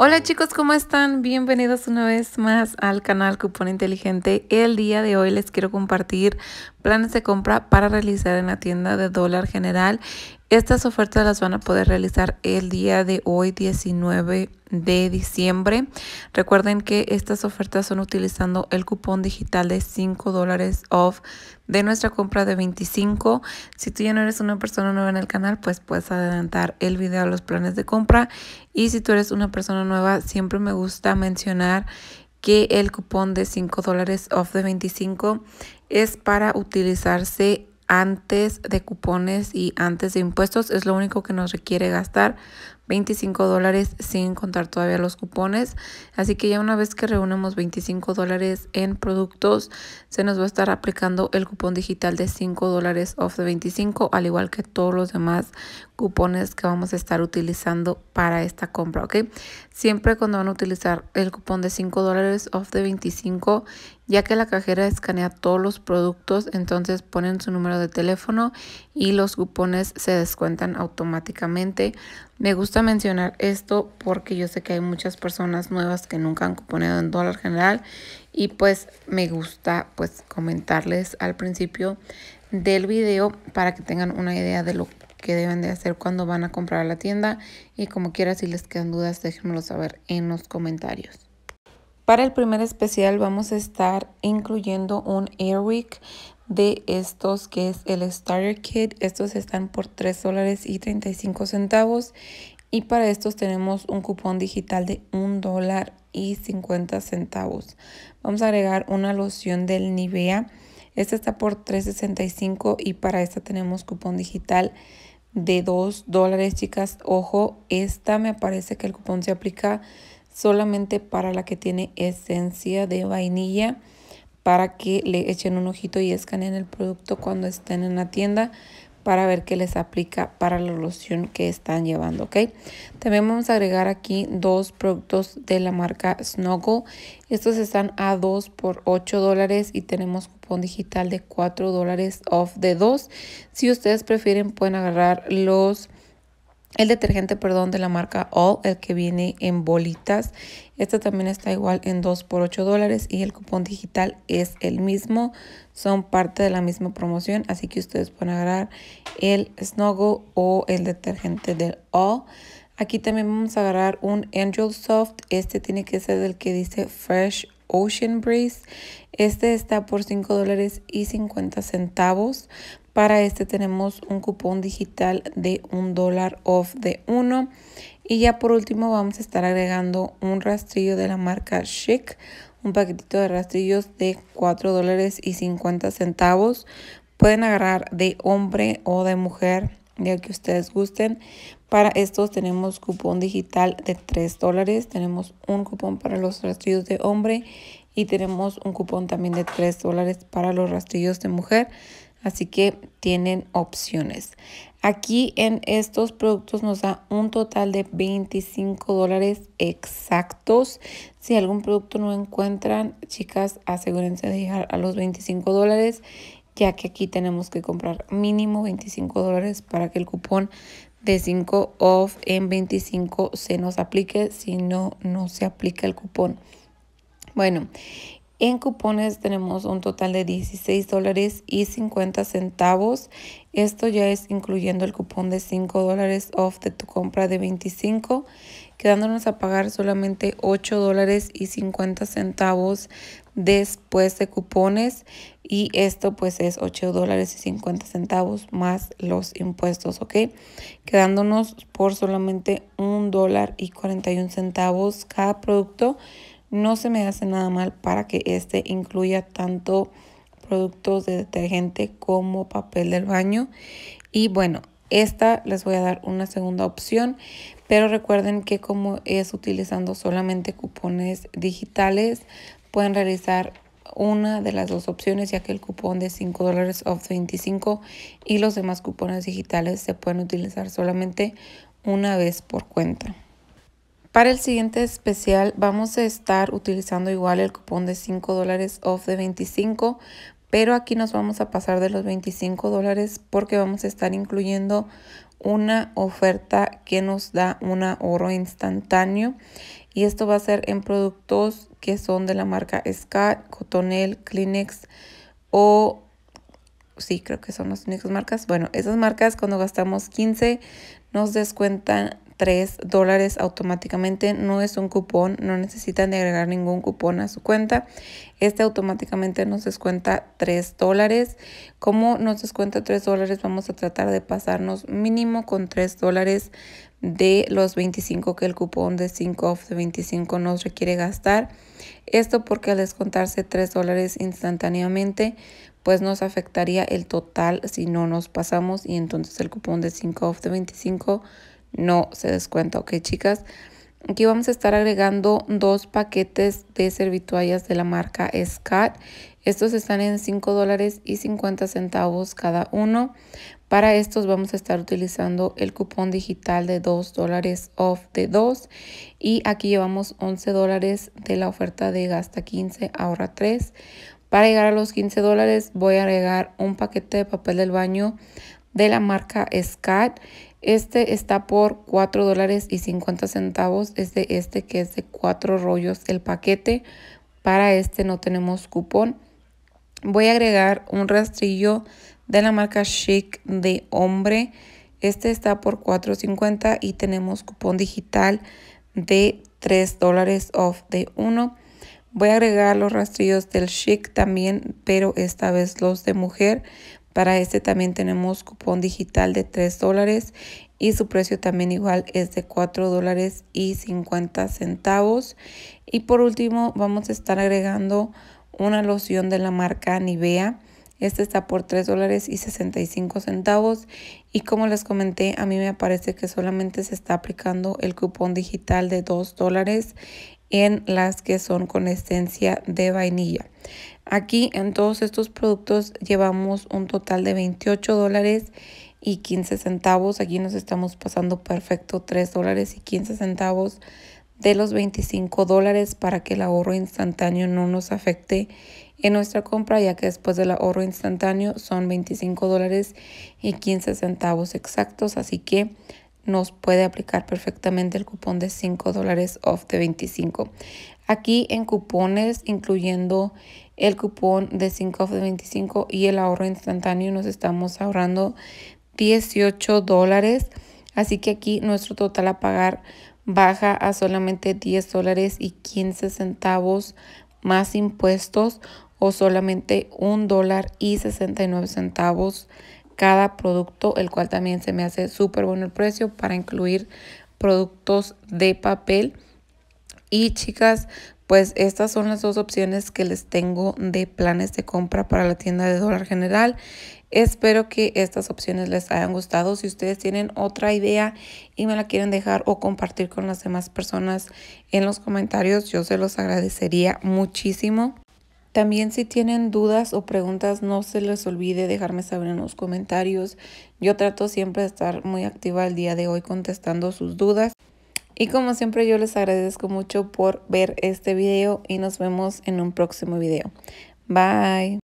Hola chicos, ¿cómo están? Bienvenidos una vez más al canal Cupón Inteligente. El día de hoy les quiero compartir planes de compra para realizar en la tienda de dólar general. Estas ofertas las van a poder realizar el día de hoy 19 de diciembre. Recuerden que estas ofertas son utilizando el cupón digital de 5 dólares off de nuestra compra de 25. Si tú ya no eres una persona nueva en el canal, pues puedes adelantar el video a los planes de compra. Y si tú eres una persona nueva, siempre me gusta mencionar que el cupón de 5 dólares off de 25 es para utilizarse antes de cupones y antes de impuestos. Es lo único que nos requiere gastar 25 dólares sin contar todavía los cupones. Así que ya una vez que reunimos 25 dólares en productos, se nos va a estar aplicando el cupón digital de 5 dólares off de 25, al igual que todos los demás cupones que vamos a estar utilizando para esta compra, ¿ok? Siempre cuando van a utilizar el cupón de 5 dólares off de 25, ya que la cajera escanea todos los productos, entonces ponen su número de teléfono y los cupones se descuentan automáticamente. Me gusta mencionar esto porque yo sé que hay muchas personas nuevas que nunca han componido en dólar general y pues me gusta pues comentarles al principio del video para que tengan una idea de lo que deben de hacer cuando van a comprar a la tienda y como quiera si les quedan dudas déjenmelo saber en los comentarios. Para el primer especial vamos a estar incluyendo un Airwick de estos que es el Starter Kit. Estos están por $3 dólares y 35 centavos y para estos tenemos un cupón digital de un dólar y 50 centavos. Vamos a agregar una loción del Nivea. Esta está por 3.65 y para esta tenemos cupón digital de 2 dólares, chicas. Ojo, esta me parece que el cupón se aplica solamente para la que tiene esencia de vainilla para que le echen un ojito y escaneen el producto cuando estén en la tienda para ver qué les aplica para la loción que están llevando, ¿ok? También vamos a agregar aquí dos productos de la marca Snuggle. Estos están a 2 por 8 dólares y tenemos cupón digital de 4 dólares off de 2. Si ustedes prefieren pueden agarrar los el detergente, perdón, de la marca All, el que viene en bolitas. Este también está igual en 2 por 8 dólares y el cupón digital es el mismo. Son parte de la misma promoción, así que ustedes pueden agarrar el Snuggle o el detergente del All. Aquí también vamos a agarrar un Angel Soft. Este tiene que ser el que dice Fresh Ocean Breeze. Este está por 5 dólares y 50 centavos. Para este tenemos un cupón digital de un dólar off de 1. Y ya por último vamos a estar agregando un rastrillo de la marca Chic, un paquetito de rastrillos de 4 dólares y 50 centavos. Pueden agarrar de hombre o de mujer, ya que ustedes gusten. Para estos tenemos cupón digital de 3 dólares, tenemos un cupón para los rastrillos de hombre y tenemos un cupón también de 3 dólares para los rastrillos de mujer. Así que tienen opciones. Aquí en estos productos nos da un total de 25 dólares exactos. Si algún producto no encuentran, chicas, asegúrense de llegar a los 25 dólares, ya que aquí tenemos que comprar mínimo 25 dólares para que el cupón de 5 off en 25 se nos aplique. Si no, no se aplica el cupón. Bueno, en cupones tenemos un total de 16 dólares y 50 centavos. Esto ya es incluyendo el cupón de 5 dólares off de tu compra de 25, quedándonos a pagar solamente 8 dólares y 50 centavos después de cupones. Y esto pues es 8 dólares y 50 centavos más los impuestos, ¿ok? Quedándonos por solamente 1 dólar y 41 centavos cada producto no se me hace nada mal para que este incluya tanto productos de detergente como papel del baño. Y bueno, esta les voy a dar una segunda opción, pero recuerden que como es utilizando solamente cupones digitales, pueden realizar una de las dos opciones ya que el cupón de 5 dólares 25 y los demás cupones digitales se pueden utilizar solamente una vez por cuenta. Para el siguiente especial vamos a estar utilizando igual el cupón de 5 dólares off de 25, pero aquí nos vamos a pasar de los 25 dólares porque vamos a estar incluyendo una oferta que nos da un ahorro instantáneo y esto va a ser en productos que son de la marca Scott, Cotonel, Kleenex o sí, creo que son las únicas marcas. Bueno, esas marcas cuando gastamos 15 nos descuentan 3 dólares automáticamente. No es un cupón, no necesitan de agregar ningún cupón a su cuenta. Este automáticamente nos descuenta 3 dólares. Como nos descuenta 3 dólares, vamos a tratar de pasarnos mínimo con 3 dólares de los 25 que el cupón de 5 off de 25 nos requiere gastar. Esto porque al descontarse 3 dólares instantáneamente, pues nos afectaría el total si no nos pasamos y entonces el cupón de 5 off de 25 no se descuenta, ok chicas. Aquí vamos a estar agregando dos paquetes de servituallas de la marca Scott. Estos están en $5.50 dólares y centavos cada uno. Para estos vamos a estar utilizando el cupón digital de 2 dólares off de 2. Y aquí llevamos 11 dólares de la oferta de gasta 15, ahorra 3. Para llegar a los 15 dólares voy a agregar un paquete de papel del baño de la marca Scott. Este está por $4.50, dólares y centavos. Es de este que es de cuatro rollos el paquete. Para este no tenemos cupón. Voy a agregar un rastrillo de la marca Chic de hombre. Este está por 4.50 y tenemos cupón digital de 3 dólares off de uno. Voy a agregar los rastrillos del Chic también, pero esta vez los de mujer. Para este también tenemos cupón digital de 3 dólares y su precio también igual es de 4 dólares y 50 centavos. Y por último vamos a estar agregando una loción de la marca Nivea. Este está por 3 dólares y 65 centavos y como les comenté a mí me parece que solamente se está aplicando el cupón digital de 2 dólares en las que son con esencia de vainilla. Aquí en todos estos productos llevamos un total de 28 dólares y 15 centavos. Aquí nos estamos pasando perfecto 3 dólares y 15 centavos de los 25 dólares para que el ahorro instantáneo no nos afecte en nuestra compra ya que después del ahorro instantáneo son 25 dólares y 15 centavos exactos así que nos puede aplicar perfectamente el cupón de 5 dólares off de 25. Aquí en cupones, incluyendo el cupón de 5 off de 25 y el ahorro instantáneo, nos estamos ahorrando 18 dólares. Así que aquí nuestro total a pagar baja a solamente 10 dólares y 15 centavos más impuestos o solamente un dólar y 69 centavos cada producto, el cual también se me hace súper bueno el precio para incluir productos de papel. Y chicas, pues estas son las dos opciones que les tengo de planes de compra para la tienda de dólar general. Espero que estas opciones les hayan gustado. Si ustedes tienen otra idea y me la quieren dejar o compartir con las demás personas en los comentarios, yo se los agradecería muchísimo. También si tienen dudas o preguntas, no se les olvide dejarme saber en los comentarios. Yo trato siempre de estar muy activa el día de hoy contestando sus dudas. Y como siempre yo les agradezco mucho por ver este video y nos vemos en un próximo video. Bye.